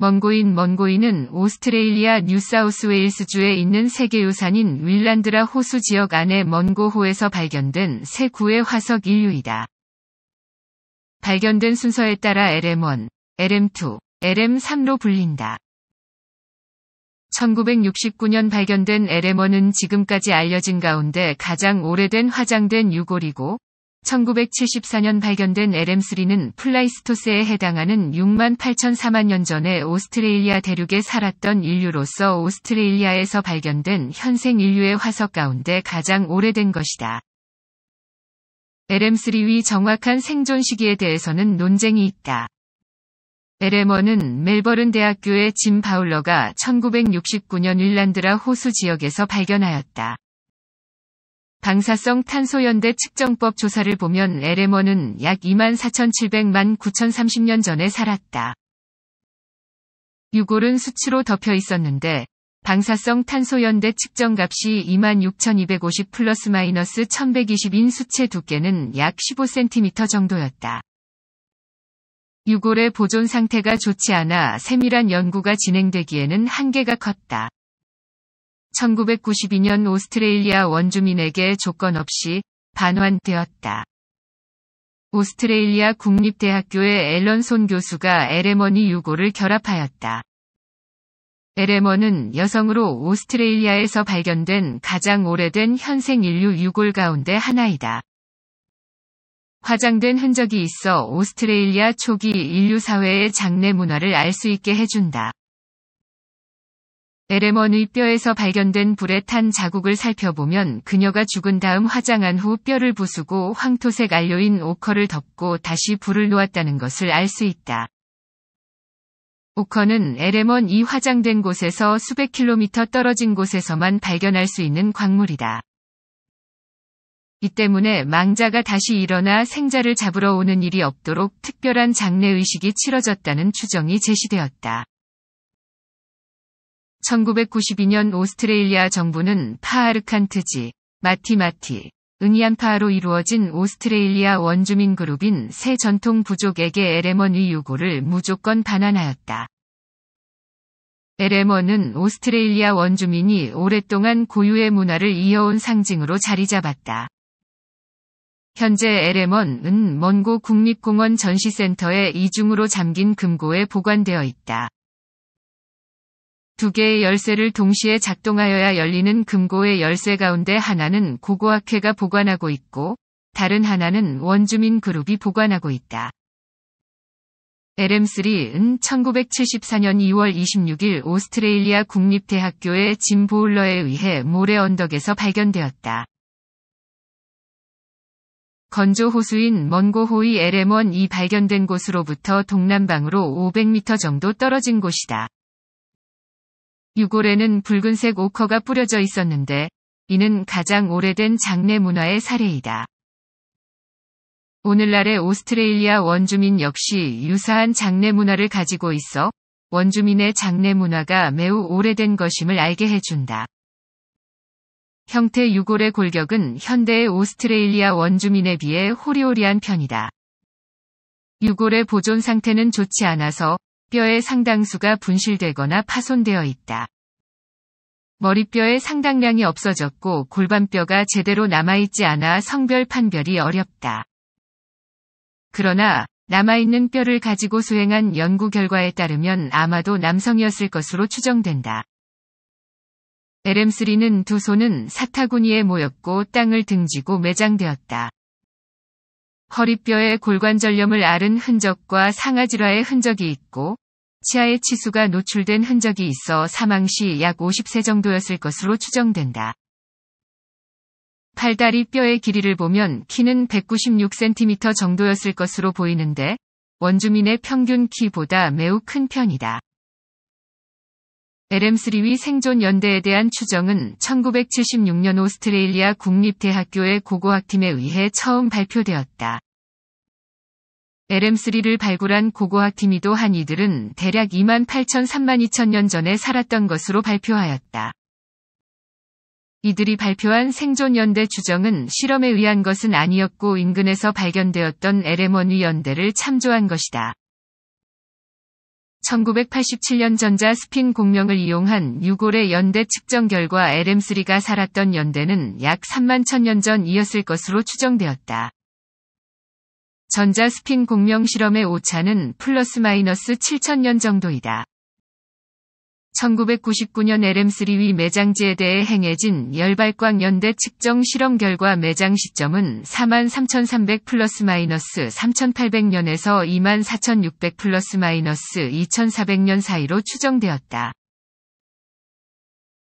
먼고인 먼고인은 오스트레일리아 뉴사우스웨일스주에 있는 세계유산인 윌란드라 호수 지역 안의 먼고호에서 발견된 세 구의 화석 인류이다. 발견된 순서에 따라 LM1, LM2, LM3로 불린다. 1969년 발견된 LM1은 지금까지 알려진 가운데 가장 오래된 화장된 유골이고 1974년 발견된 LM3는 플라이스토스에 해당하는 6만 8천 4만 년 전에 오스트레일리아 대륙에 살았던 인류로서 오스트레일리아에서 발견된 현생 인류의 화석 가운데 가장 오래된 것이다. l m 3위 정확한 생존 시기에 대해서는 논쟁이 있다. LM1은 멜버른 대학교의 짐 바울러가 1969년 일란드라 호수 지역에서 발견하였다. 방사성 탄소연대 측정법 조사를 보면 에레머는 약 24,700만 9,030년 전에 살았다. 유골은 수치로 덮여 있었는데 방사성 탄소연대 측정값이 26,250 플러스 마이너스 1,120인 수체 두께는 약 15cm 정도였다. 유골의 보존 상태가 좋지 않아 세밀한 연구가 진행되기에는 한계가 컸다. 1992년 오스트레일리아 원주민에게 조건 없이 반환되었다. 오스트레일리아 국립대학교의 앨런손 교수가 에레머니 유고를 결합하였다. 에레머는 여성으로 오스트레일리아에서 발견된 가장 오래된 현생 인류 유골 가운데 하나이다. 화장된 흔적이 있어 오스트레일리아 초기 인류 사회의 장례 문화를 알 수 있게 해준다. 에레먼의 뼈에서 발견된 불에 탄 자국을 살펴보면 그녀가 죽은 다음 화장한 후 뼈를 부수고 황토색 안료인 오커를 덮고 다시 불을 놓았다는 것을 알 수 있다. 오커는 에레먼 이 화장된 곳에서 수백 킬로미터 떨어진 곳에서만 발견할 수 있는 광물이다. 이 때문에 망자가 다시 일어나 생자를 잡으러 오는 일이 없도록 특별한 장례의식이 치러졌다는 추정이 제시되었다. 1992년 오스트레일리아 정부는 파아르칸트지, 마티마티, 은이안파로 이루어진 오스트레일리아 원주민 그룹인 새 전통 부족에게 에레먼의 요구를 무조건 반환하였다. 에레먼은 오스트레일리아 원주민이 오랫동안 고유의 문화를 이어온 상징으로 자리 잡았다. 현재 에레먼은 먼고 국립공원 전시센터의 이중으로 잠긴 금고에 보관되어 있다. 두 개의 열쇠를 동시에 작동하여야 열리는 금고의 열쇠 가운데 하나는 고고학회가 보관하고 있고 다른 하나는 원주민 그룹이 보관하고 있다. LM3은 1974년 2월 26일 오스트레일리아 국립대학교의 짐 보울러에 의해 모래 언덕에서 발견되었다. 건조 호수인 먼고호의 LM1이 발견된 곳으로부터 동남방으로 500m 정도 떨어진 곳이다. 유골에는 붉은색 오커가 뿌려져 있었는데 이는 가장 오래된 장례 문화의 사례이다. 오늘날의 오스트레일리아 원주민 역시 유사한 장례 문화를 가지고 있어 원주민의 장례 문화가 매우 오래된 것임을 알게 해준다. 형태 유골의 골격은 현대의 오스트레일리아 원주민에 비해 호리호리한 편이다. 유골의 보존 상태는 좋지 않아서 뼈의 상당수가 분실되거나 파손되어 있다. 머리뼈의 상당량이 없어졌고 골반뼈가 제대로 남아있지 않아 성별 판별이 어렵다. 그러나 남아있는 뼈를 가지고 수행한 연구 결과에 따르면 아마도 남성이었을 것으로 추정된다. LM3는 두 손은 사타구니에 모였고 땅을 등지고 매장되었다. 허리뼈에 골관절염을 앓은 흔적과 상아질화의 흔적이 있고 치아의 치수가 노출된 흔적이 있어 사망 시 약 50세 정도였을 것으로 추정된다. 팔다리 뼈의 길이를 보면 키는 196cm 정도였을 것으로 보이는데 원주민의 평균 키보다 매우 큰 편이다. LM3위 생존 연대에 대한 추정은 1976년 오스트레일리아 국립대학교의 고고학팀에 의해 처음 발표되었다. LM3를 발굴한 고고학 팀이도 한 이들은 대략 2만 8천 3만 2천 년 전에 살았던 것으로 발표하였다. 이들이 발표한 생존 연대 추정은 실험에 의한 것은 아니었고 인근에서 발견되었던 LM1위 연대를 참조한 것이다. 1987년 전자 스핀 공명을 이용한 유골의 연대 측정 결과 LM3가 살았던 연대는 약 3만 0년 전이었을 것으로 추정되었다. 전자스핀 공명 실험의 오차는 플러스 마이너스 7천년 정도이다. 1999년 LM3위 매장지에 대해 행해진 열발광 연대 측정 실험 결과 매장 시점은 43,300 플러스 마이너스 3,800년에서 24,600 플러스 마이너스 2,400년 사이로 추정되었다.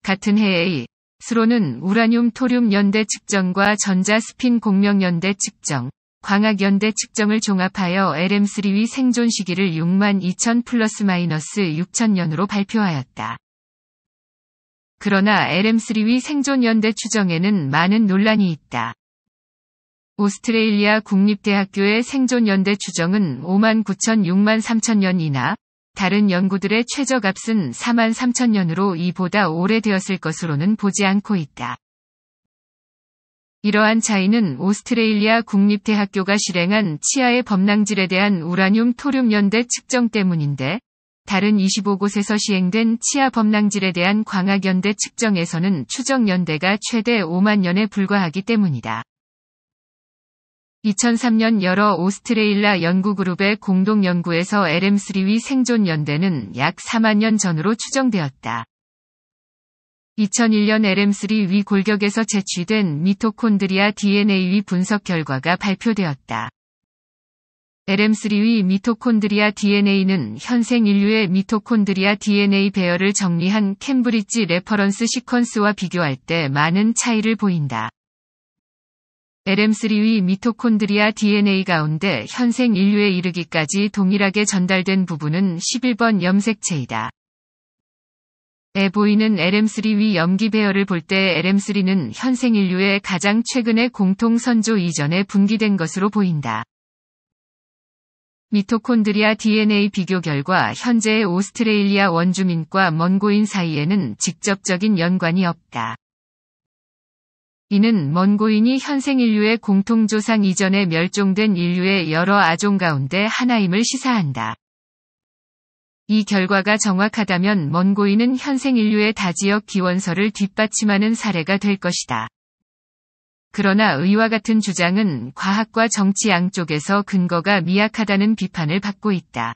같은 해에 수로는 우라늄 토륨 연대 측정과 전자 스핀 공명 연대 측정, 광학연대 측정을 종합하여 l m 3위 생존 시기를 6 2 0 0 0 플러스 마이너스 6천년으로 발표하였다. 그러나 l m 3위 생존 연대 추정에는 많은 논란이 있다. 오스트레일리아 국립대학교의 생존 연대 추정은 5만 9천 6만 3천 년이나 다른 연구들의 최저값은 4만 3천 년으로 이보다 오래되었을 것으로는 보지 않고 있다. 이러한 차이는 오스트레일리아 국립대학교가 실행한 치아의 범랑질에 대한 우라늄 토륨 연대 측정 때문인데 다른 25곳에서 시행된 치아 범랑질에 대한 광학 연대 측정에서는 추정 연대가 최대 5만 년에 불과하기 때문이다. 2003년 여러 오스트레일라 연구그룹의 공동 연구에서 LM3위 생존 연대는 약 4만 년 전으로 추정되었다. 2001년 LM3 위 골격에서 채취된 미토콘드리아 DNA 위 분석 결과가 발표되었다. LM3위 미토콘드리아 DNA는 현생 인류의 미토콘드리아 DNA 배열을 정리한 캠브리지 레퍼런스 시퀀스와 비교할 때 많은 차이를 보인다. LM3위 미토콘드리아 DNA 가운데 현생 인류에 이르기까지 동일하게 전달된 부분은 11번 염색체이다. 에 보이는 LM3 위 염기 배열을 볼 때 LM3는 현생 인류의 가장 최근의 공통 선조 이전에 분기된 것으로 보인다. 미토콘드리아 DNA 비교 결과 현재의 오스트레일리아 원주민과 먼고인 사이에는 직접적인 연관이 없다. 이는 먼고인이 현생 인류의 공통조상 이전에 멸종된 인류의 여러 아종 가운데 하나임을 시사한다. 이 결과가 정확하다면 먼고인은 현생 인류의 다지역 기원설을 뒷받침하는 사례가 될 것이다. 그러나 의와 같은 주장은 과학과 정치 양쪽에서 근거가 미약하다는 비판을 받고 있다.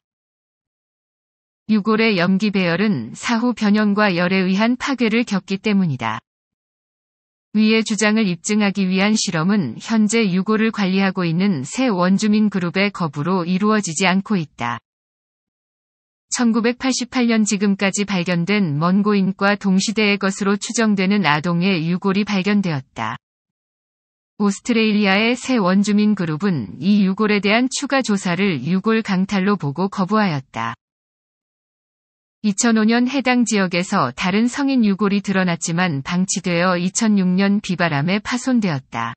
유골의 염기 배열은 사후 변형과 열에 의한 파괴를 겪기 때문이다. 위의 주장을 입증하기 위한 실험은 현재 유골을 관리하고 있는 새 원주민 그룹의 거부로 이루어지지 않고 있다. 1988년 지금까지 발견된 먼고인과 동시대의 것으로 추정되는 아동의 유골이 발견되었다. 오스트레일리아의 새 원주민 그룹은 이 유골에 대한 추가 조사를 유골 강탈로 보고 거부하였다. 2005년 해당 지역에서 다른 성인 유골이 드러났지만 방치되어 2006년 비바람에 파손되었다.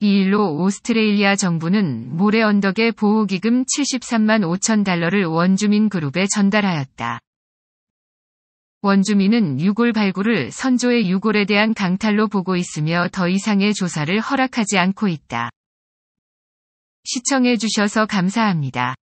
이 일로 오스트레일리아 정부는 모래 언덕의 보호기금 73만 5천 달러를 원주민 그룹에 전달하였다. 원주민은 유골 발굴을 선조의 유골에 대한 강탈로 보고 있으며 더 이상의 조사를 허락하지 않고 있다. 시청해주셔서 감사합니다.